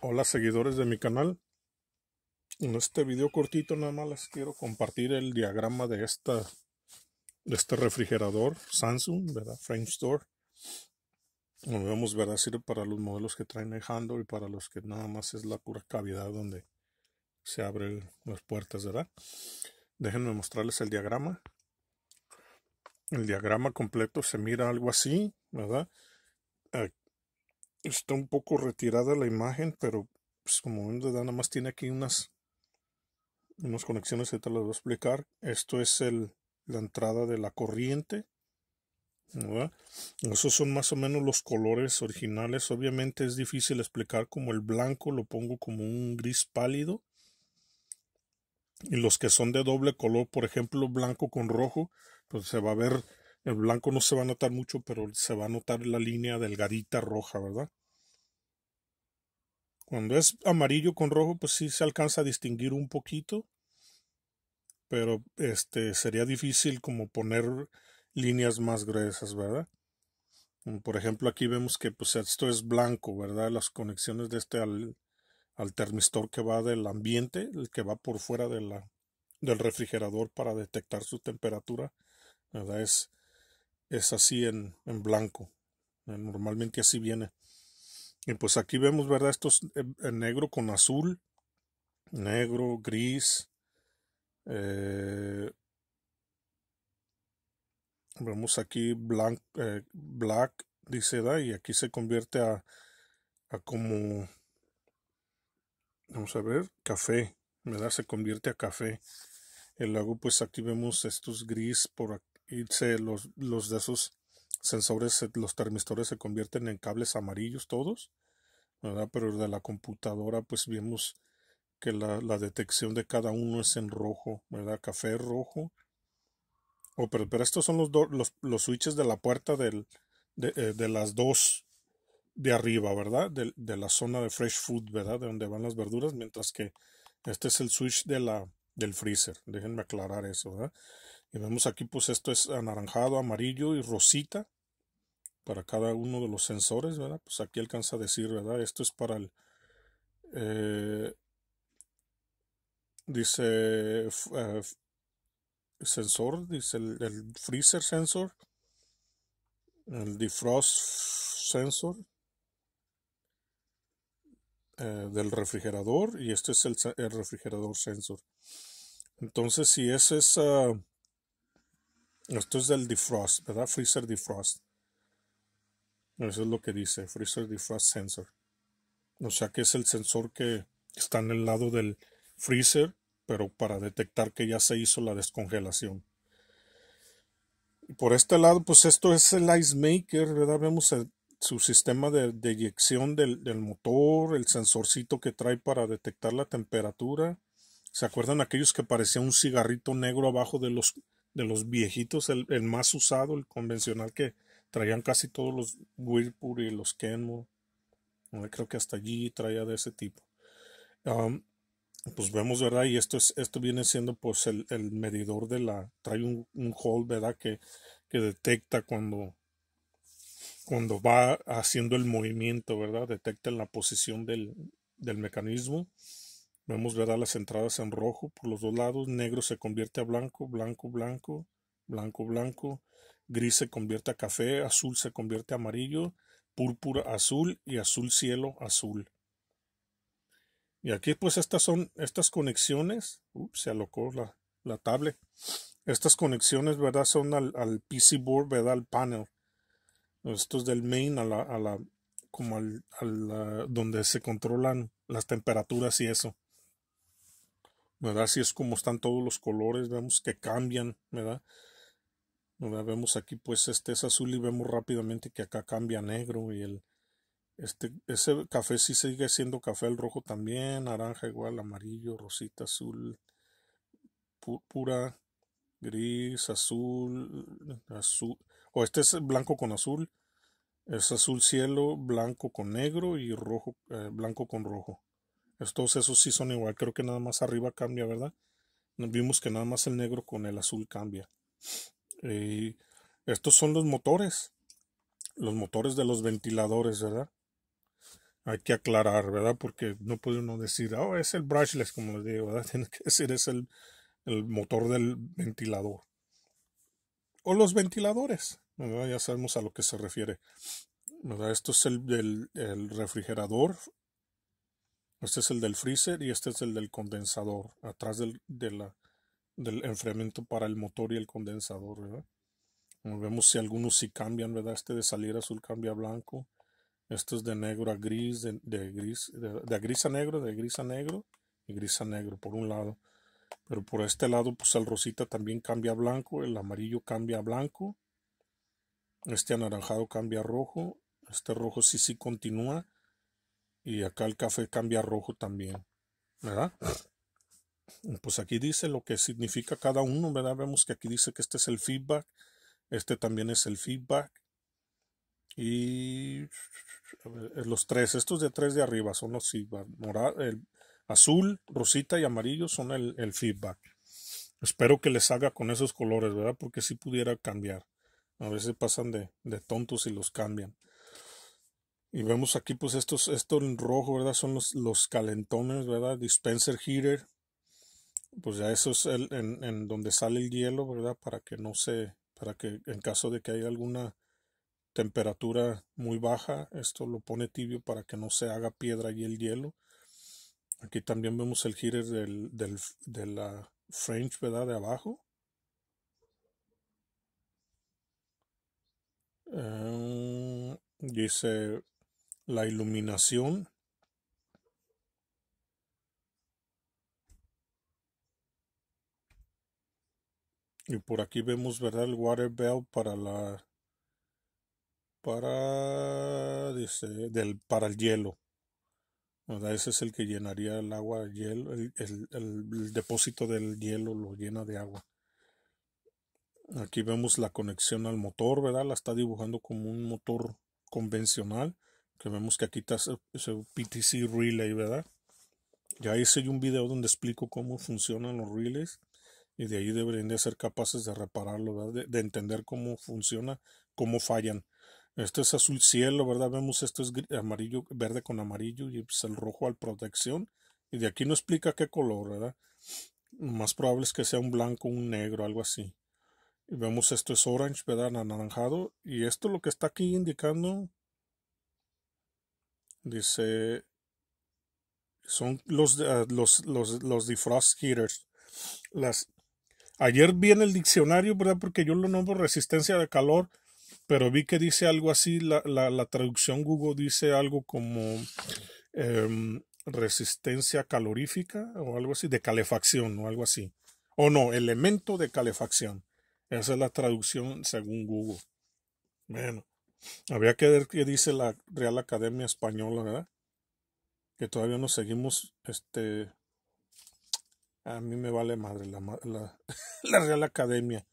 Hola seguidores de mi canal. En este video cortito nada más les quiero compartir el diagrama de esta de este refrigerador Samsung, ¿verdad? Frame Store. Como vemos, ¿verdad? Sirve para los modelos que traen el handle y para los que nada más es la pura cavidad donde se abren las puertas, ¿verdad? Déjenme mostrarles el diagrama. El diagrama completo se mira algo así, ¿verdad? está un poco retirada la imagen, pero pues, como ven, nada más tiene aquí unas, unas conexiones que te las voy a explicar. Esto es el, la entrada de la corriente. Esos son más o menos los colores originales. Obviamente es difícil explicar como el blanco lo pongo como un gris pálido. Y los que son de doble color, por ejemplo, blanco con rojo, pues se va a ver el blanco no se va a notar mucho, pero se va a notar la línea delgadita roja, ¿verdad? Cuando es amarillo con rojo, pues sí se alcanza a distinguir un poquito, pero este sería difícil como poner líneas más gruesas, ¿verdad? Por ejemplo, aquí vemos que pues esto es blanco, ¿verdad? Las conexiones de este al, al termistor que va del ambiente, el que va por fuera de la, del refrigerador para detectar su temperatura, ¿verdad? Es, es así en, blanco. Eh, normalmente así viene. Y pues aquí vemos, ¿verdad? estos eh, en negro con azul, negro, gris. Eh, vemos aquí black, dice, da, y aquí se convierte a, a como, vamos a ver, café, ¿verdad? Se convierte a café. el lago, pues aquí vemos estos gris por, aquí y los, los de esos sensores, eh, los termistores se convierten en cables amarillos todos, ¿verdad? Pero de la computadora pues vemos que la, la detección de cada uno es en rojo, ¿verdad? Café rojo. o oh, pero, pero estos son los, dos los, switches de la puerta del, de, eh, de, las dos de arriba, ¿verdad? De, de, la zona de fresh food, ¿verdad? De donde van las verduras, mientras que este es el switch de la, del freezer. Déjenme aclarar eso, ¿verdad? Y vemos aquí, pues esto es anaranjado, amarillo y rosita para cada uno de los sensores, ¿verdad? Pues aquí alcanza a decir, ¿verdad? Esto es para el... Eh, dice... Eh, sensor, dice el, freezer sensor, el defrost sensor eh, del refrigerador y este es el, refrigerador sensor. Entonces, si ese es... esa... Esto es del defrost, ¿verdad? Freezer defrost. Eso es lo que dice, Freezer Defrost Sensor. O sea que es el sensor que está en el lado del freezer, pero para detectar que ya se hizo la descongelación. por este lado, pues esto es el Ice Maker, ¿verdad? Vemos su sistema de, eyección del, del, motor, el sensorcito que trae para detectar la temperatura. ¿Se acuerdan aquellos que parecía un cigarrito negro abajo de los, de los viejitos, el, más usado, el convencional que traían casi todos los Whirlpool y los Kenmore. Eh, creo que hasta allí traía de ese tipo. pues vemos, ¿verdad? Y esto es, esto viene siendo pues el, medidor de la, trae un, un ¿verdad? Que, que detecta cuando, cuando va haciendo el movimiento, ¿verdad? Detecta la posición del, del mecanismo Vemos verdad las entradas en rojo por los dos lados, negro se convierte a blanco, blanco, blanco, blanco, blanco, gris se convierte a café, azul se convierte a amarillo, púrpura azul y azul cielo azul. Y aquí pues estas son estas conexiones, ups, se alocó la, la tablet. Estas conexiones, ¿verdad? Son al, al, PC board, ¿verdad? Al panel. Esto es del main a la, a la como al, donde se controlan las temperaturas y eso. ¿verdad? Así es como están todos los colores, vemos que cambian, ¿verdad? Vemos aquí pues este es azul y vemos rápidamente que acá cambia negro y el este ese café sí sigue siendo café, el rojo también, naranja igual, amarillo, rosita, azul, púrpura, gris, azul, azul, o este es blanco con azul, es azul cielo, blanco con negro y rojo, eh, blanco con rojo. Estos, esos sí son igual. Creo que nada más arriba cambia, ¿verdad? Vimos que nada más el negro con el azul cambia. Y eh, estos son los motores. Los motores de los ventiladores, ¿verdad? Hay que aclarar, ¿verdad? Porque no puede uno decir, oh, es el brushless, como les digo, ¿verdad? Tiene que decir, es el, motor del ventilador. O los ventiladores, ¿verdad? Ya sabemos a lo que se refiere. ¿verdad? Esto es el, del el refrigerador este es el del freezer y este es el del condensador, atrás del, del enfriamiento para el motor y el condensador. ¿verdad? Vemos si algunos sí cambian, ¿verdad? Este de salir azul cambia a blanco. Este es de negro a gris, de, gris, de, gris a negro, de gris a negro y gris a negro por un lado. Pero por este lado, pues el rosita también cambia a blanco, el amarillo cambia a blanco. Este anaranjado cambia a rojo. Este rojo sí sí continúa y acá el café cambia rojo también, ¿verdad? Pues aquí dice lo que significa cada uno, ¿verdad? Vemos que aquí dice que este es el feedback, este también es el feedback. Y los tres, estos de tres de arriba son los feedback. el azul, rosita y amarillo son el, feedback. Espero que les haga con esos colores, ¿verdad? Porque si pudiera cambiar. A veces pasan de tontos y los cambian. Y vemos aquí, pues, estos, esto en rojo, ¿verdad? Son los, los calentones, ¿verdad? Dispenser heater. Pues ya eso es el, en, donde sale el hielo, ¿verdad? Para que no se, para que en caso de que haya alguna temperatura muy baja, esto lo pone tibio para que no se haga piedra y el hielo. Aquí también vemos el heater de la French, ¿verdad? De abajo. Eh, dice la iluminación Y por aquí vemos, ¿verdad? El water bell para la... Para... Dice... Del, para el hielo. ¿Verdad? Ese es el que llenaría el agua, hielo, el, el, el depósito del hielo lo llena de agua. Aquí vemos la conexión al motor, ¿verdad? La está dibujando como un motor convencional que vemos que aquí está ese PTC relay, ¿verdad? Ya hice un video donde explico cómo funcionan los relays y de ahí deberían de ser capaces de repararlo, ¿verdad? De, entender cómo funciona, cómo fallan. Esto es azul cielo, ¿verdad? Vemos esto es amarillo, verde con amarillo y pues el rojo al protección. Y de aquí no explica qué color, ¿verdad? Más probable es que sea un blanco, un negro, algo así. Y vemos esto es orange, ¿verdad? Anaranjado. Y esto lo que está aquí indicando Dice, son los, defrost ah, los, los, los Las, ayer vi en el diccionario, ¿verdad? Porque yo lo nombro resistencia de calor, pero vi que dice algo así, la, la, la traducción Google dice algo como em, resistencia calorífica o algo así, de calefacción o algo así. O no, elemento de calefacción. Esa es la traducción según Google. Bueno, Habría que ver qué dice la Real Academia Española, ¿verdad? Que todavía nos seguimos, este... A mí me vale madre la, la, Real Academia.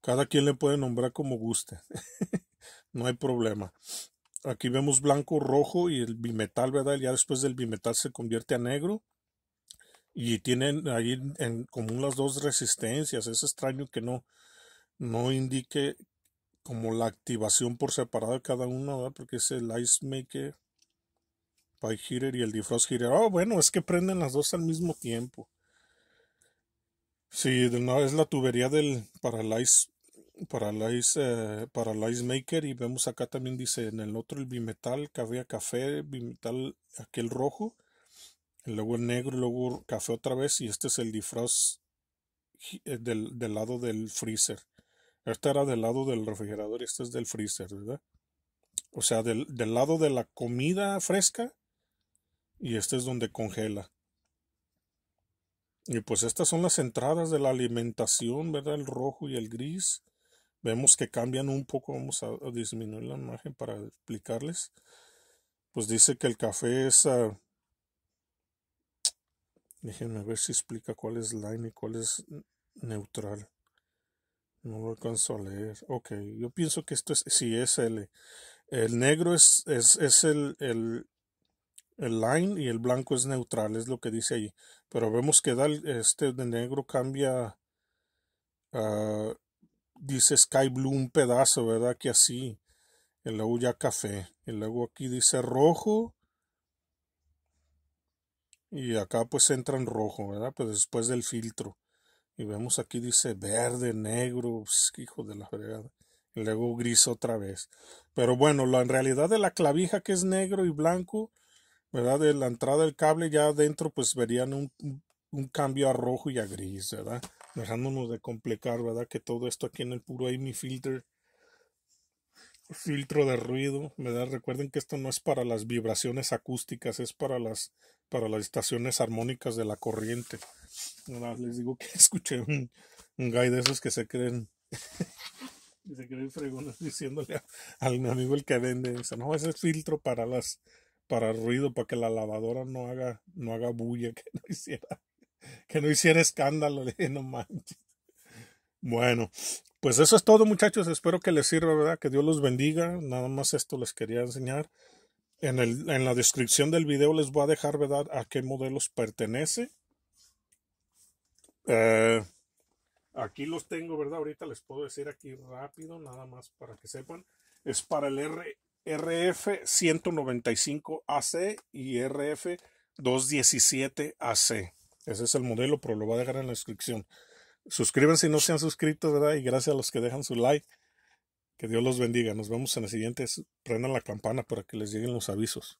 Cada quien le puede nombrar como guste. no hay problema. Aquí vemos blanco, rojo y el bimetal, ¿verdad? Ya después del bimetal se convierte a negro. Y tienen ahí en común las dos resistencias. Es extraño que no, no indique como la activación por separado de cada uno, porque es el Ice Maker, Pie Heater y el Defrost Heater. Oh, bueno, es que prenden las dos al mismo tiempo. Sí, una es la tubería del para el Ice, para Ice, eh, para Ice Maker y vemos acá también dice en el otro el bimetal, que había café, bimetal aquel rojo, luego el negro, luego café otra vez y este es el Defrost eh, del, del lado del freezer. Esta era del lado del refrigerador y este es del freezer, ¿verdad? O sea, del, lado de la comida fresca y este es donde congela. Y pues estas son las entradas de la alimentación, ¿verdad? El rojo y el gris. Vemos que cambian un poco, vamos a, disminuir la imagen para explicarles. Pues dice que el café es... Ah, déjenme ver si explica cuál es line y cuál es neutral. No lo alcanzo a leer. Ok, yo pienso que esto es, sí es L. El negro es, es, el, el, line y el blanco es neutral, es lo que dice ahí. Pero vemos que da, este de negro cambia, ah, dice sky blue un pedazo, ¿verdad? Que así. el luego ya café. Y luego aquí dice rojo. Y acá pues entra en rojo, ¿verdad? Pues después del filtro. Y vemos aquí dice verde, negro, pues, hijo de la fregada. Y luego gris otra vez. Pero bueno, la en realidad de la clavija que es negro y blanco, ¿verdad? De la entrada del cable ya adentro pues verían un, un cambio a rojo y a gris, ¿verdad? Dejándonos de complicar, ¿verdad? Que todo esto aquí en el puro AMI filter filtro de ruido, Recuerden que esto no es para las vibraciones acústicas, es para las, para las estaciones armónicas de la corriente. Les digo que escuché un, un guy de esos que se creen se creen fregones diciéndole al amigo el que vende no ese es filtro para las para el ruido para que la lavadora no haga no haga bulla que no hiciera que no hiciera escándalo no manches bueno pues eso es todo muchachos, espero que les sirva, ¿verdad? Que Dios los bendiga, nada más esto les quería enseñar. En, la descripción del video les voy a dejar, ¿verdad? A qué modelos pertenece. Eh, aquí los tengo, ¿verdad? Ahorita les puedo decir aquí rápido, nada más para que sepan. Es para el RF 195AC y RF 217AC. Ese es el modelo, pero lo voy a dejar en la descripción. Suscríbanse si no se han suscrito, ¿verdad? Y gracias a los que dejan su like. Que Dios los bendiga. Nos vemos en la siguiente. Prendan la campana para que les lleguen los avisos.